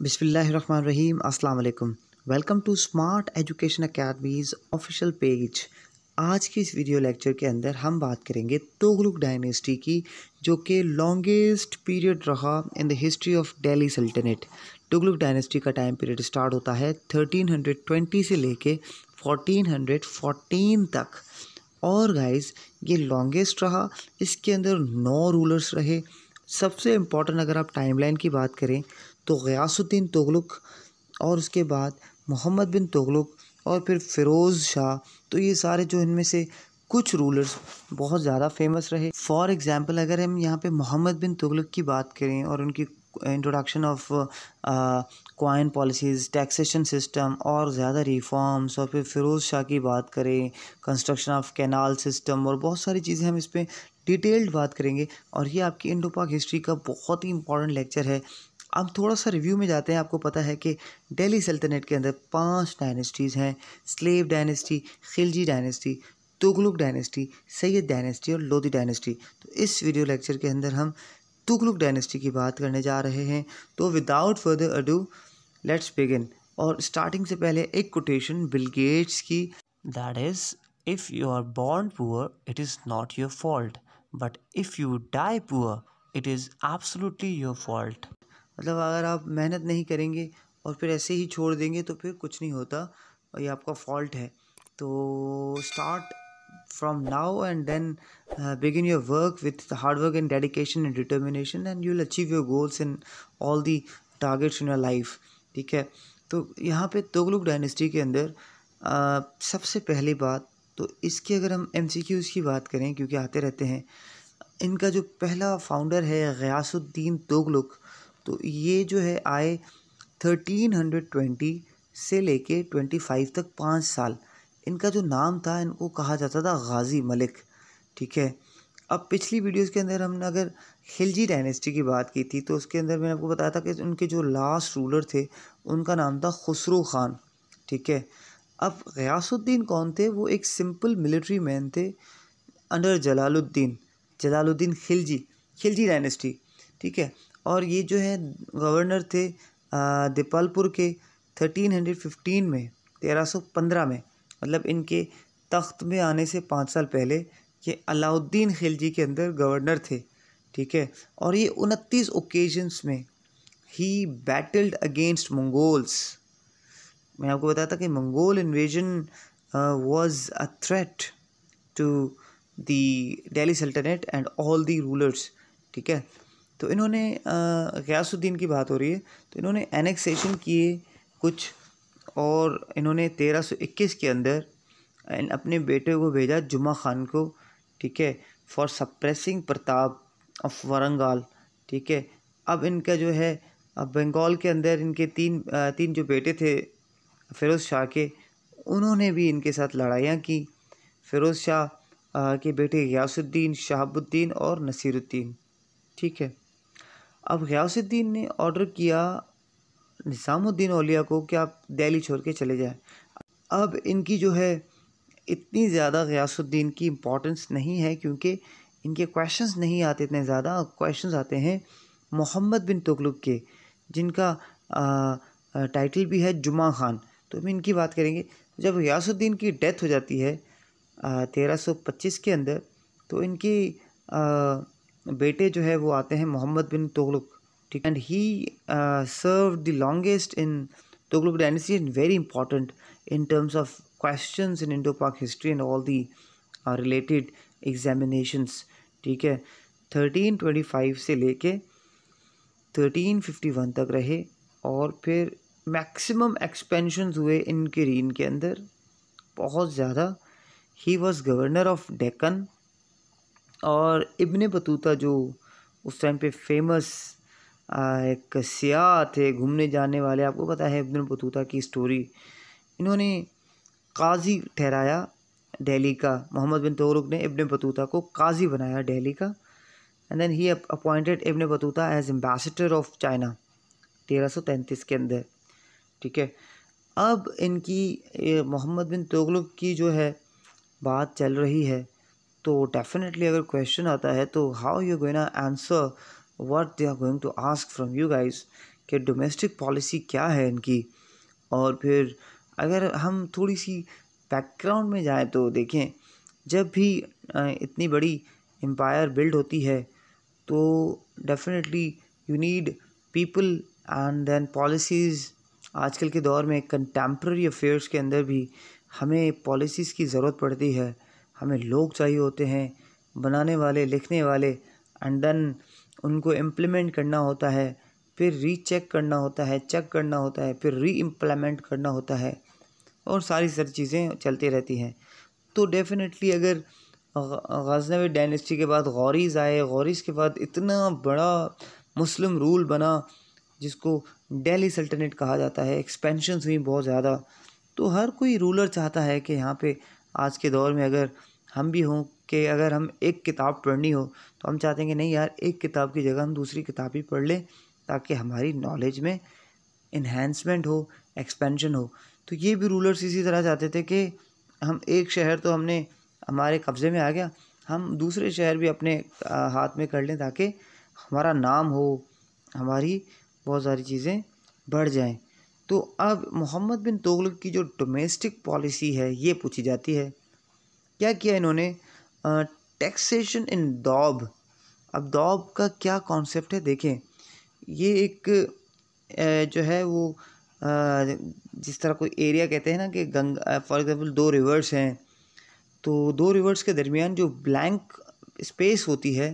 बिसमीम अल्लाम welcome to smart education academy's official page आज की इस वीडियो लेक्चर के अंदर हम बात करेंगे तोगलुक डायनेस्टी की जो कि लॉन्गेस्ट पीरियड रहा in the history of Delhi sultanate Tughlaq dynasty का टाइम पीरियड स्टार्ट होता है 1320 से लेके 1414 तक और गाइस ये लॉन्गेस्ट रहा इसके अंदर नौ रूलर्स रहे सबसे इम्पॉर्टेंट अगर आप टाइमलाइन की बात करें तो गयासुद्दीन तगलुक और उसके बाद मोहम्मद बिन तगलुक और फिर फ़िरोज़ शाह तो ये सारे जो इनमें से कुछ रूलर्स बहुत ज़्यादा फेमस रहे फॉर एग्ज़ाम्पल अगर हम यहाँ पे मोहम्मद बिन तगलुक़ की बात करें और उनकी introduction of coin policies taxation system और ज़्यादा रिफॉर्म्स और फिर फिरोज़ शाह की बात करें कंस्ट्रक्शन ऑफ कैनाल सिस्टम और बहुत सारी चीज़ें हम इस पर डिटेल्ड बात करेंगे और ये आपकी इंडो पाक हिस्ट्री का बहुत ही इंपॉर्टेंट लेक्चर है अब थोड़ा सा रिव्यू में जाते हैं आपको पता है कि दिल्ली सल्तनत के अंदर पांच डायनेस्टीज़ हैं slave dynasty Khilji dynasty Tughlaq dynasty Sayyid dynasty और लोधी डायनेस्टी तो इस वीडियो लेक्चर के अंदर हम तुगलुक डायनेस्टी की बात करने जा रहे हैं तो without further ado let's begin और स्टार्टिंग से पहले एक कोटेशन बिल गेट्स की that is if you are born poor it is not your fault but if you die poor it is absolutely your fault मतलब अगर आप मेहनत नहीं करेंगे और फिर ऐसे ही छोड़ देंगे तो फिर कुछ नहीं होता और ये आपका फॉल्ट है तो start from now and then begin your work with hard work and dedication and determination and you will achieve your goals in all the targets in your life ठीक है तो यहाँ पे तोगलुक डायनेस्टी के अंदर आ, uh, सबसे पहली बात तो इसकी अगर हम एम सी क्यूज़ की बात करें क्योंकि आते रहते हैं इनका जो पहला फाउंडर है गयासुद्दीन तोगलुक तो ये जो है आए थर्टीन हंड्रेड ट्वेंटी से लेके ट्वेंटी फाइव तक पाँच साल इनका जो नाम था इनको कहा जाता था गाजी मलिक ठीक है अब पिछली वीडियोस के अंदर हमने अगर खिलजी डायनेस्टी की बात की थी तो उसके अंदर मैंने आपको बताया था कि उनके जो लास्ट रूलर थे उनका नाम था खुसरो ख़ान ठीक है अब गयासुद्दीन कौन थे वो एक सिंपल मिलिट्री मैन थे अंडर जलालुद्दीन जलालुद्दीन खिलजी खिलजी डायनेस्टी ठीक है और ये जो है गवर्नर थे दीपालपुर के थर्टीन हंड्रेड फिफ्टीन में तेरह सौ पंद्रह में मतलब इनके तख्त में आने से पाँच साल पहले ये अलाउद्दीन खिलजी के अंदर गवर्नर थे ठीक है और ये उनतीस ओकेजन्स में ही बैटल्ड अगेंस्ट मंगोल्स मैं आपको बताया था कि Mongol invasion was a threat to the Delhi sultanate and all the rulers ठीक है तो इन्होंने गयासुद्दीन की बात हो रही है तो इन्होंने एनेक्सेशन किए कुछ और इन्होंने 1321 के अंदर अपने बेटे को भेजा जुमा खान को ठीक है for suppressing Pratap of Warangal ठीक है अब इनका जो है अब बंगाल के अंदर इनके तीन तीन जो बेटे थे फ़िरोज़ शाह के उन्होंने भी इनके साथ लड़ाइयाँ की फ़िरोज़ शाह के बेटे गयासुद्दीन शहाबुद्दीन और नसीरुद्दीन ठीक है अब गयासुद्दीन ने ऑर्डर किया निज़ामुद्दीन औलिया को कि आप दिल्ली छोड़ के चले जाएं अब इनकी जो है इतनी ज़्यादा गयासुद्दीन की इम्पोर्टेंस नहीं है क्योंकि इनके क्वेश्चंस नहीं आते इतने ज़्यादा क्वेश्चंस आते हैं मोहम्मद बिन तुगलुक के जिनका आ, टाइटल भी है जुमा खान तो हम इनकी बात करेंगे जब गयासुद्दीन की डेथ हो जाती है तेरह सौ पच्चीस के अंदर तो इनकी आ, बेटे जो है वो आते हैं मोहम्मद बिन तोगलुक ठीक and he serve the longest in Tughlaq dynasty and very important in terms of question in Indo Pak history and all the related examinations ठीक है थर्टीन ट्वेंटी फाइव से लेके थर्टीन फिफ्टी वन तक रहे और फिर मैक्सिमम एक्सपेंशंस हुए इनके रीन के अंदर बहुत ज़्यादा ही वॉज गवर्नर ऑफ डेकन और इब्ने बतूता जो उस टाइम पे फेमस एक सियाह थे घूमने जाने वाले आपको पता है इब्ने बतूता की स्टोरी इन्होंने काजी ठहराया दिल्ली का मोहम्मद बिन तोरुक ने इब्ने बतूता को काजी बनाया दिल्ली का and then he appointed Ibn Battuta as ambassador of China तेरह सौ तैंतीस के अंदर ठीक है अब इनकी मोहम्मद बिन तोगलुक की जो है बात चल रही है तो डेफिनेटली अगर क्वेश्चन आता है तो how you gonna answer what they are going to ask from you guys कि डोमेस्टिक पॉलिसी क्या है इनकी और फिर अगर हम थोड़ी सी बैकग्राउंड में जाएं तो देखें जब भी इतनी बड़ी एम्पायर बिल्ड होती है तो definitely you need people and then policies आजकल के दौर में कंटेम्प्रेरी अफेयर्स के अंदर भी हमें पॉलिसीज़ की ज़रूरत पड़ती है हमें लोग चाहिए होते हैं बनाने वाले लिखने वाले एंड देन उनको इम्प्लीमेंट करना होता है फिर रीचेक करना होता है चेक करना होता है फिर री इम्प्लीमेंट करना होता है और सारी सारी चीज़ें चलती रहती हैं तो डेफिनेटली अगर गजनवी डायनेस्टी के बाद गौरीज आए गौरीज के बाद इतना बड़ा मुस्लिम रूल बना जिसको डेली सल्टनेट कहा जाता है एक्सपेंशन हुई बहुत ज़्यादा तो हर कोई रूलर चाहता है कि यहाँ पे आज के दौर में अगर हम भी हों कि अगर हम एक किताब पढ़नी हो तो हम चाहते हैं कि नहीं यार एक किताब की जगह हम दूसरी किताब भी पढ़ लें ताकि हमारी नॉलेज में इन्हेंसमेंट हो एक्सपेंशन हो तो ये भी रूलर्स इसी तरह चाहते थे कि हम एक शहर तो हमने हमारे कब्ज़े में आ गया हम दूसरे शहर भी अपने हाथ में कर लें ताकि हमारा नाम हो हमारी बहुत सारी चीज़ें बढ़ जाएं तो अब मोहम्मद बिन तोगलक की जो डोमेस्टिक पॉलिसी है ये पूछी जाती है क्या किया इन्होंने टैक्सेशन इन दौब अब दौब का क्या कॉन्सेप्ट है देखें ये एक जो है वो जिस तरह कोई एरिया कहते हैं ना कि गंगा फॉर एग्ज़ाम्पल दो रिवर्स हैं तो दो रिवर्स के दरमियान जो ब्लैंक स्पेस होती है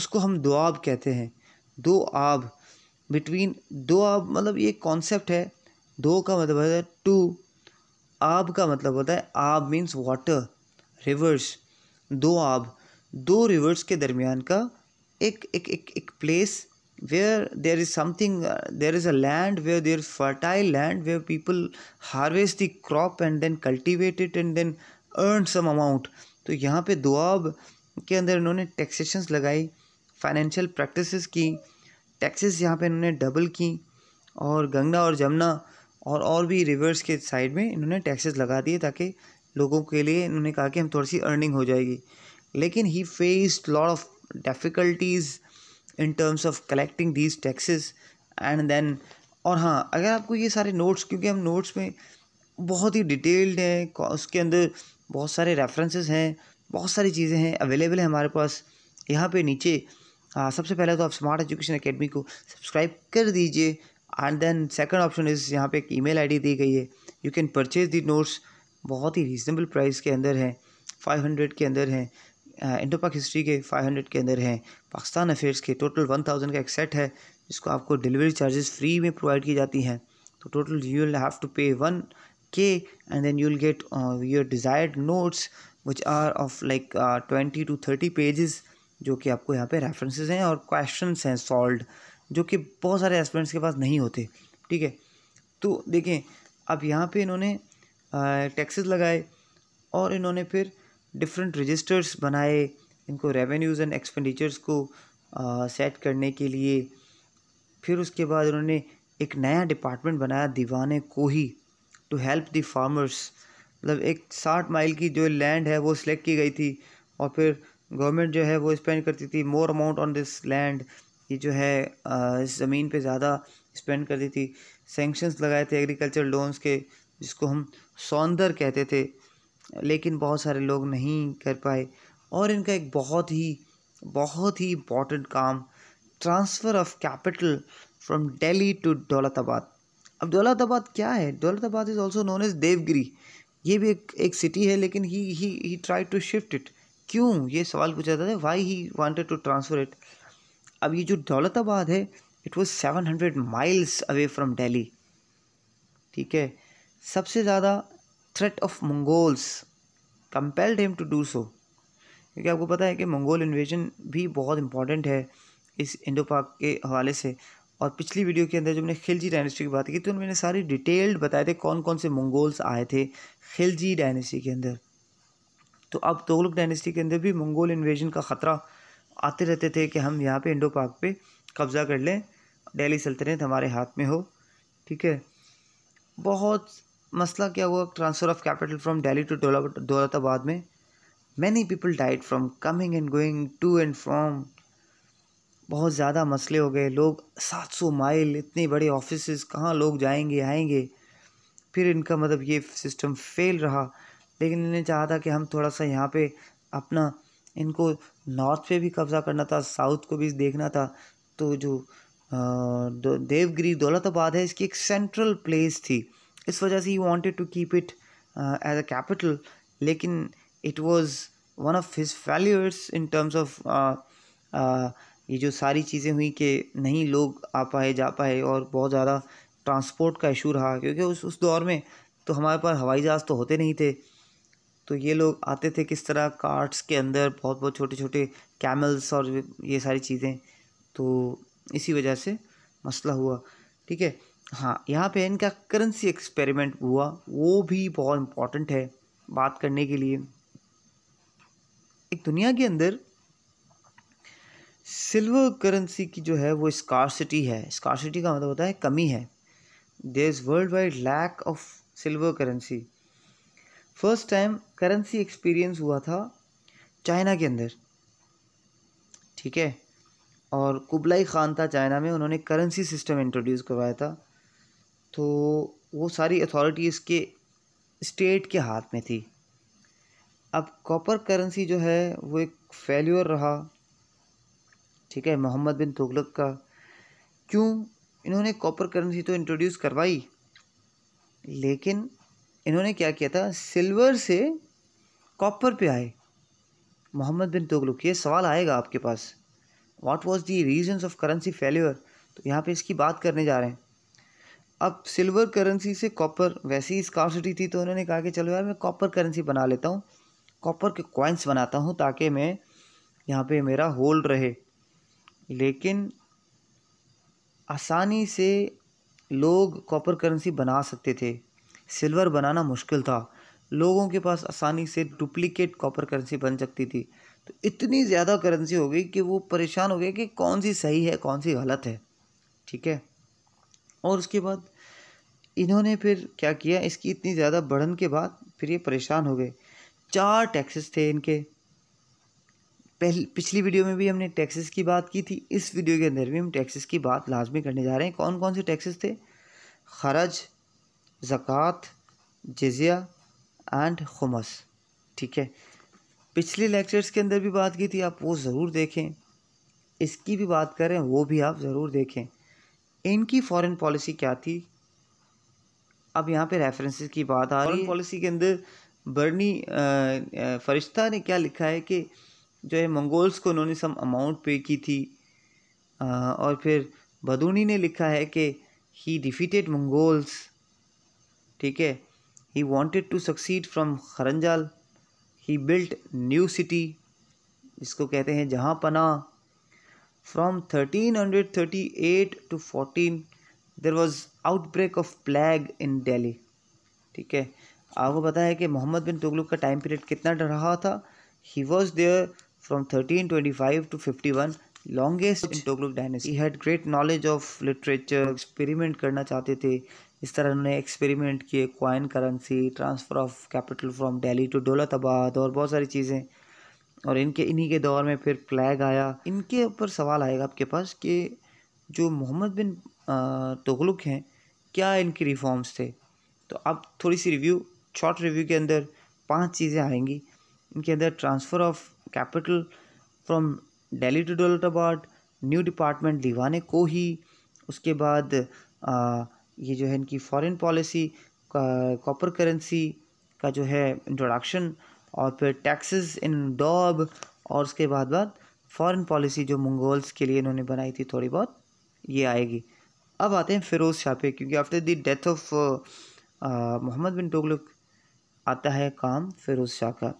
उसको हम दुआब कहते हैं दो आब बिटवीन दो आब मतलब ये कॉन्सेप्ट है दो का मतलब होता है टू आब का मतलब होता है आब मीन्स वाटर रिवर्स दो आब दो रिवर्स के दरमियान का एक एक एक एक place where there is something there is a land where there fertile land where people harvest the crop and then cultivated and then earn some amount तो यहाँ पे दुआब के अंदर इन्होंने टैक्सेशंस लगाई फाइनेंशियल प्रैक्टिस की टैक्सेस यहाँ पे इन्होंने डबल की और गंगा और जमुना और और भी रिवर्स के साइड में इन्होंने टैक्सेस लगा दिए ताकि लोगों के लिए उन्होंने कहा कि हम थोड़ी सी अर्निंग हो जाएगी लेकिन he faced lot of difficulties in terms of collecting these taxes and then और हाँ अगर आपको ये सारे नोट्स क्योंकि हम नोट्स में बहुत ही डिटेल्ड हैं उसके अंदर बहुत सारे रेफरेंसेस हैं बहुत सारी चीज़ें हैं अवेलेबल है हमारे पास यहाँ पे नीचे हाँ सबसे पहले तो आप स्मार्ट एजुकेशन अकेडमी को सब्सक्राइब कर दीजिए and then second option is यहाँ पे एक ईमेल आईडी दी गई है you can purchase the notes बहुत ही रीज़नेबल प्राइस के अंदर हैं फाइव हंड्रेड के अंदर हैं इंडो पाक हिस्ट्री के फाइव हंड्रेड के अंदर हैं पाकिस्तान अफेयर्स के टोटल वन थाउजेंड का एक सेट है जिसको आपको डिलीवरी चार्जेस फ्री में प्रोवाइड की जाती हैं तो total you will have to pay one K and then you will get your desired notes which are of like twenty to thirty pages जो कि आपको यहाँ पे रेफरेंसेस हैं और क्वेश्चन हैं सॉल्व जो कि बहुत सारे एस्पेरेंट्स के पास नहीं होते ठीक है तो देखें अब यहाँ पे इन्होंने टैक्सेस लगाए और इन्होंने फिर डिफरेंट रजिस्टर्स बनाए इनको रेवेन्यूज़ एंड एक्सपेंडिचर्स को सेट करने के लिए फिर उसके बाद उन्होंने एक नया डिपार्टमेंट बनाया दीवान कोही टू हेल्प दी फार्मर्स मतलब एक साठ माइल की जो लैंड है वो सिलेक्ट की गई थी और फिर गवर्नमेंट जो है वो स्पेंड करती थी more amount on this land ये जो है इस ज़मीन पे ज़्यादा स्पेंड करती थी सेंक्शंस लगाए थे एग्रीकल्चर लोन्स के जिसको हम सौंदर कहते थे लेकिन बहुत सारे लोग नहीं कर पाए और इनका एक बहुत ही बहुत ही इम्पॉर्टेंट काम transfer of capital from Delhi to Daulatabad अब दौलताबाद क्या है Daulatabad is also known as Devagiri ये भी एक एक सिटी है लेकिन he he he try to shift it क्यों ये सवाल पूछा जाता है why he wanted to transfer it अब ये जो दौलताबाद है it was seven hundred miles away from Delhi ठीक है सबसे ज़्यादा threat of Mongols compelled him to do so क्योंकि आपको पता है कि मंगोल इन्वेजन भी बहुत इंपॉर्टेंट है इस इंडो पाक के हवाले से और पिछली वीडियो के अंदर जब मैंने खिलजी डायनेस्टी की बात की तो उन्होंने सारी डिटेल्ड बताए थे कौन कौन से मंगोल्स आए थे खिलजी डायनेस्टी के अंदर तो अब तोगलुक डायनेस्टी के अंदर भी मंगोल इन्वेजन का ख़तरा आते रहते थे कि हम यहाँ पे इंडो पाक पे कब्ज़ा कर लें दिल्ली सल्तनत हमारे हाथ में हो ठीक है बहुत मसला क्या हुआ transfer of capital from Delhi to Daulatabad में many people died from coming and going to and from बहुत ज़्यादा मसले हो गए लोग 700 माइल इतने बड़े ऑफिस कहाँ लोग जाएंगे आएंगे फिर इनका मतलब ये सिस्टम फेल रहा लेकिन इन्होंने चाहा था कि हम थोड़ा सा यहाँ पे अपना इनको नॉर्थ पे भी कब्ज़ा करना था साउथ को भी देखना था तो जो देवगिरी दौलताबाद है इसकी एक सेंट्रल प्लेस थी इस वजह से he wanted to keep it as a capital लेकिन it was one of his failures in terms of ये जो सारी चीज़ें हुई कि नहीं लोग आ पाए जा पाए और बहुत ज़्यादा ट्रांसपोर्ट का इशू रहा क्योंकि उस उस दौर में तो हमारे पास हवाई जहाज़ तो होते नहीं थे तो ये लोग आते थे किस तरह कार्ट्स के अंदर बहुत बहुत छोटे छोटे कैमल्स और ये सारी चीज़ें तो इसी वजह से मसला हुआ ठीक है हाँ यहाँ पे इनका करेंसी एक्सपेरिमेंट हुआ वो भी बहुत इम्पॉर्टेंट है बात करने के लिए एक दुनिया के अंदर सिल्वर करेंसी की जो है वो स्कॉसिटी है स्कॉसिटी का मतलब होता है कमी है there is worldwide lack of silver currency first time currency experience हुआ था चाइना के अंदर ठीक है और कुबलाई ख़ान था चाइना में उन्होंने करेंसी सिस्टम इंट्रोड्यूस करवाया था तो वो सारी अथॉरिटी इसके स्टेट के हाथ में थी अब कॉपर करेंसी जो है वो एक फेल्यूर रहा ठीक है मोहम्मद बिन तुगलक का क्यों इन्होंने कॉपर करेंसी तो इंट्रोड्यूस करवाई लेकिन इन्होंने क्या किया था सिल्वर से कॉपर पे आए मोहम्मद बिन तुगलक ये सवाल आएगा आपके पास what was the reasons of currency failure तो यहाँ पे इसकी बात करने जा रहे हैं अब सिल्वर करेंसी से कॉपर वैसी ही स्कॉसिटी थी तो उन्होंने कहा कि चलो यार मैं कॉपर करेंसी बना लेता हूँ कॉपर के कॉइन्स बनाता हूँ ताकि मैं यहाँ पे मेरा होल्ड रहे लेकिन आसानी से लोग कॉपर करेंसी बना सकते थे सिल्वर बनाना मुश्किल था लोगों के पास आसानी से डुप्लीकेट कॉपर करेंसी बन सकती थी तो इतनी ज़्यादा करेंसी हो गई कि वो परेशान हो गए कि कौन सी सही है कौन सी गलत है ठीक है और उसके बाद इन्होंने फिर क्या किया इसकी इतनी ज़्यादा बढ़न के बाद फिर ये परेशान हो गए चार टैक्सेस थे इनके पहली पिछली वीडियो में भी हमने टैक्सेस की बात की थी इस वीडियो के अंदर भी हम टैक्सेस की बात लाजमी करने जा रहे हैं कौन कौन से टैक्सेस थे खरज ज़क़़त जजिया एंड खुमस ठीक है पिछले लेक्चर्स के अंदर भी बात की थी आप वो ज़रूर देखें इसकी भी बात करें वो भी आप ज़रूर देखें इनकी फॉरेन पॉलिसी क्या थी अब यहाँ पे रेफरेंसेस की बात आ रही है पॉलिसी के अंदर बर्नी फरिश्ता ने क्या लिखा है कि जो है मंगोल्स को उन्होंने सम अमाउंट पे की थी आ, और फिर भदूनी ने लिखा है कि ही डिफीटेड मंगोल्स ठीक है he wanted to succeed from खरंजाल ही बिल्ट न्यू सिटी जिसको कहते हैं Jahanpanah from thirteen hundred thirty eight to fourteen there was outbreak of plague in Delhi ठीक है आपको पता है कि मोहम्मद बिन तुगलुक का टाइम पीरियड कितना रहा था he was there from thirteen twenty five to fifty one longest in dynasty he had great knowledge of literature experiment करना चाहते थे इस तरह उन्होंने एक्सपेरिमेंट किए coin currency transfer of capital from Delhi to Daulatabad और बहुत सारी चीज़ें और इनके इन्हीं के दौर में फिर प्लैग आया इनके ऊपर सवाल आएगा आपके पास कि जो मोहम्मद बिन तगलुक तो हैं क्या इनके रिफॉर्म्स थे तो अब थोड़ी सी रिव्यू शॉर्ट रिव्यू के अंदर पांच चीज़ें आएंगी इनके अंदर transfer of capital from Delhi to Daulatabad new department दीवाने को ही उसके बाद आ, ये जो है इनकी फॉरेन पॉलिसी कॉपर करेंसी का जो है इंट्रोडक्शन और फिर टैक्सेस इन डॉब और उसके बाद बाद फॉरेन पॉलिसी जो मंगोल्स के लिए इन्होंने बनाई थी थोड़ी बहुत ये आएगी अब आते हैं फ़िरोज़ शाह पे क्योंकि after the death of Mohammad bin Tughlaq आता है काम फ़िरोज़ शाह का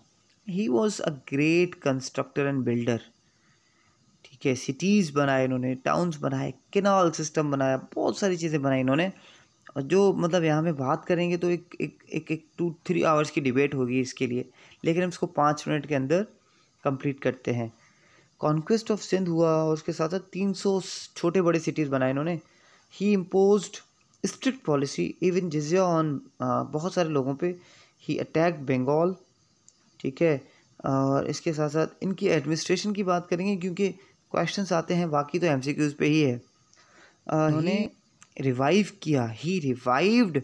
he was a great constructor and builder ठीक है सिटीज़ बनाए इन्होंने टाउन्स बनाए किनाल सिस्टम बनाया बहुत सारी चीज़ें बनाई इन्होंने और जो मतलब यहाँ पे बात करेंगे तो एक एक एक एक टू थ्री आवर्स की डिबेट होगी इसके लिए लेकिन हम इसको पाँच मिनट के अंदर कंप्लीट करते हैं कॉन्क्वेस्ट ऑफ सिंध हुआ उसके साथ साथ तीन सौ छोटे बड़े सिटीज़ बनाए इन्होंने he imposed strict policy even jizya on बहुत सारे लोगों पे ही अटैक बंगाल ठीक है और इसके साथ साथ इनकी एडमिनिस्ट्रेशन की बात करेंगे क्योंकि क्वेश्चंस आते हैं बाकी तो एमसीक्यूज पे ही है uh, उन्होंने रिवाइव किया ही रिवाइव्ड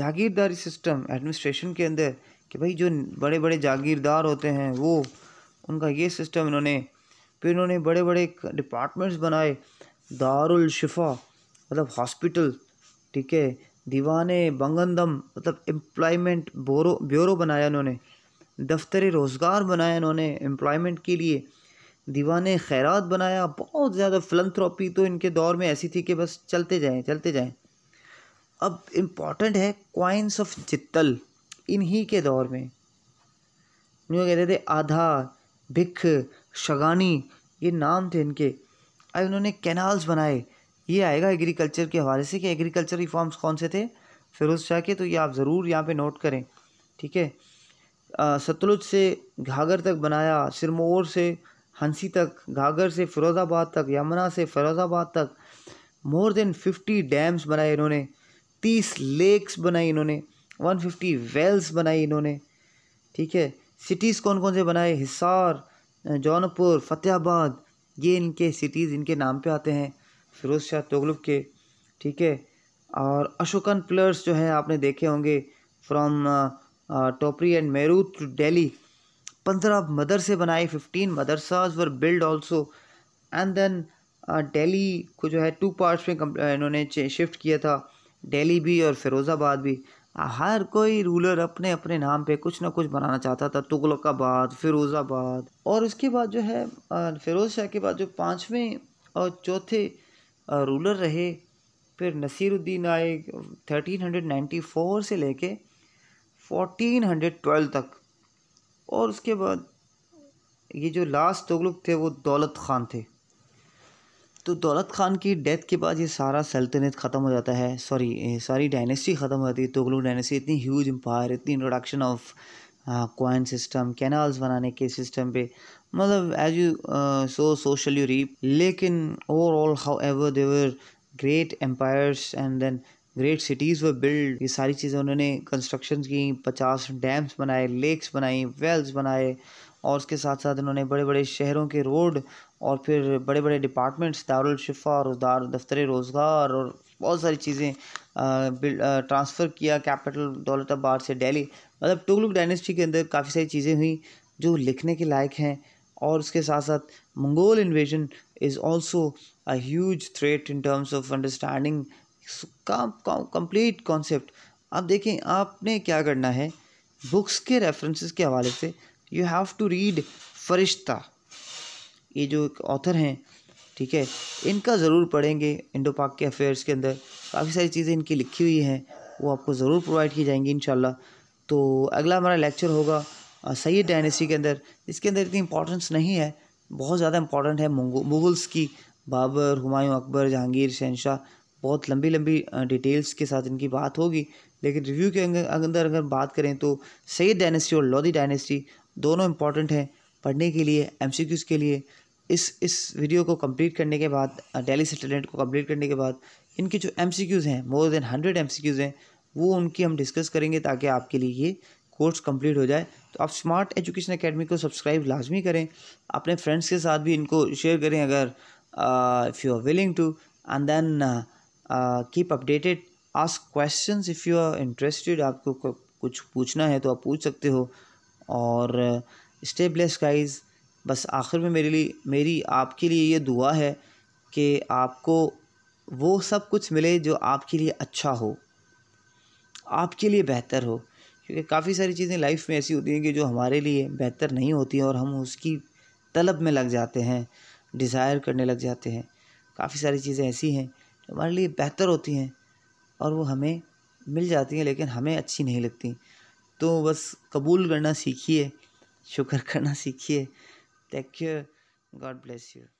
जागीरदारी सिस्टम एडमिनिस्ट्रेशन के अंदर कि भाई जो बड़े बड़े जागीरदार होते हैं वो उनका ये सिस्टम इन्होंने फिर उन्होंने बड़े बड़े डिपार्टमेंट्स बनाए दारुलशफ़ा मतलब हॉस्पिटल ठीक है दीवाने बंगंदम मतलब एम्प्लॉयमेंट बोरो ब्यूरो बनाया इन्होंने दफ्तर रोज़गार बनाया इन्होंने एम्प्लॉयमेंट के लिए दीवाने खैरात बनाया बहुत ज़्यादा फिलंथ्रॉपी तो इनके दौर में ऐसी थी कि बस चलते जाएँ चलते जाएँ अब इम्पॉर्टेंट है क्वाइंस ऑफ चित्तल इन्हीं के दौर में जो कहते थे आधा भिख शगानी ये नाम थे इनके अब इन्होंने कैनाल्स बनाए ये आएगा एग्रीकल्चर के हवाले से कि एग्रीकल्चर रिफॉर्म्स कौन से थे फिरोज शाह के तो ये आप ज़रूर यहाँ पे नोट करें ठीक है सतलुज से घाघर तक बनाया सिरमौर से हंसी तक घाघर से फिरोज़ाबाद तक यमुना से फिरोज़ाबाद तक मोर देन फिफ्टी डैम्स बनाए इन्होंने तीस लेक्स बनाई इन्होंने वन फिफ्टी वेल्स बनाई इन्होंने ठीक है सिटीज़ कौन कौन से बनाए हिसार जौनपुर फतेहाबाद ये इनके सिटीज़ इनके नाम पे आते हैं फिरोज़ शाह तगलुक के ठीक है और अशोकन प्लेयर्स जो हैं आपने देखे होंगे from uh, uh, Topra and Meerut to Delhi पंद्रह मदरसे बनाए fifteen madrasas were build also and then Delhi को जो है टू पार्ट्स में uh, इन्होंने शिफ्ट किया था डेली भी और फिरोज़ाबाद भी हर कोई रूलर अपने अपने नाम पे कुछ ना कुछ बनाना चाहता था तुगलकाबाद फिरोज़ाबाद और उसके बाद जो है फिरोज़ शाह के बाद जो पाँचवें और चौथे रूलर रहे फिर नसीरुद्दीन आए 1394 से लेके 1412 तक और उसके बाद ये जो लास्ट तगलुक थे वो दौलत ख़ान थे तो दौलत ख़ान की डेथ के बाद ये सारा सल्तनत ख़त्म हो जाता है सॉरी सारी डायनेस्टी ख़त्म हो जाती है तगलुक डायनेस्टी इतनी ह्यूज एम्पायर इतनी introduction of coin system canals बनाने के सिस्टम पे मतलब as you sow so shall you reap लेकिन overall however they were great empires and then great cities we build ये सारी चीज़ें उन्होंने कंस्ट्रक्शन की पचास डैम्स बनाए लेक्स बनाई वेल्स बनाए और उसके साथ साथ इन्होंने बड़े बड़े शहरों के रोड और फिर बड़े बड़े डिपार्टमेंट्स दारशफा और दार दफ्तर रोज़गार और बहुत सारी चीज़ें ट्रांसफ़र uh, uh, किया कैपिटल दौलताबाद से डेली मतलब टुगलुक डायनेस्टी के अंदर काफ़ी सारी चीज़ें हुई जो लिखने के लायक हैं और उसके साथ साथ Mongol invasion is also a huge threat in terms of understanding complete concept आप देखें आपने क्या करना है बुक्स के रेफरेंसेस के हवाले से यू हैव टू रीड फरिश्ता ये जो एक ऑथर हैं ठीक है इनका ज़रूर पढ़ेंगे इंडो पाक के अफेयर्स के अंदर काफ़ी सारी चीज़ें इनकी लिखी हुई हैं वो आपको ज़रूर प्रोवाइड की जाएंगी इन तो अगला हमारा लेक्चर होगा सैद डायनेसी के अंदर इसके अंदर इतनी इंपॉर्टेंस नहीं है बहुत ज़्यादा इंपॉर्टेंट है मुगल्स की बाबर हुमायूं अकबर जहांगीर शहनशाह बहुत लंबी लंबी डिटेल्स के साथ इनकी बात होगी लेकिन रिव्यू के अंदर अगर बात करें तो सैद डायनेसी और लोधी डायनेसी दोनों इंपॉर्टेंट हैं पढ़ने के लिए एम के लिए इस इस वीडियो को कंप्लीट करने के बाद डेली सेटेलाइट को कंप्लीट करने के बाद इनके जो एम हैं मोर देन हंड्रेड एम हैं वो उनकी हम डिस्कस करेंगे ताकि आपके लिए ये कोर्स कंप्लीट हो जाए तो आप स्मार्ट एजुकेशन अकेडमी को सब्सक्राइब लाजमी करें अपने फ्रेंड्स के साथ भी इनको शेयर करें अगर if you are willing to and then keep updated ask question if you are interested आपको कुछ पूछना है तो आप पूछ सकते हो और स्टे ब्लेस गाइज बस आखिर में मेरे लिए मेरी आपके लिए ये दुआ है कि आपको वो सब कुछ मिले जो आपके लिए अच्छा हो आपके लिए बेहतर हो क्योंकि काफ़ी सारी चीज़ें लाइफ में ऐसी होती हैं कि जो हमारे लिए बेहतर नहीं होती हैं और हम उसकी तलब में लग जाते हैं डिज़ायर करने लग जाते हैं काफ़ी सारी चीज़ें ऐसी हैं जो हमारे लिए बेहतर होती हैं और वो हमें मिल जाती हैं लेकिन हमें अच्छी नहीं लगती तो बस कबूल करना सीखिए शुक्र करना सीखिए thank you God bless you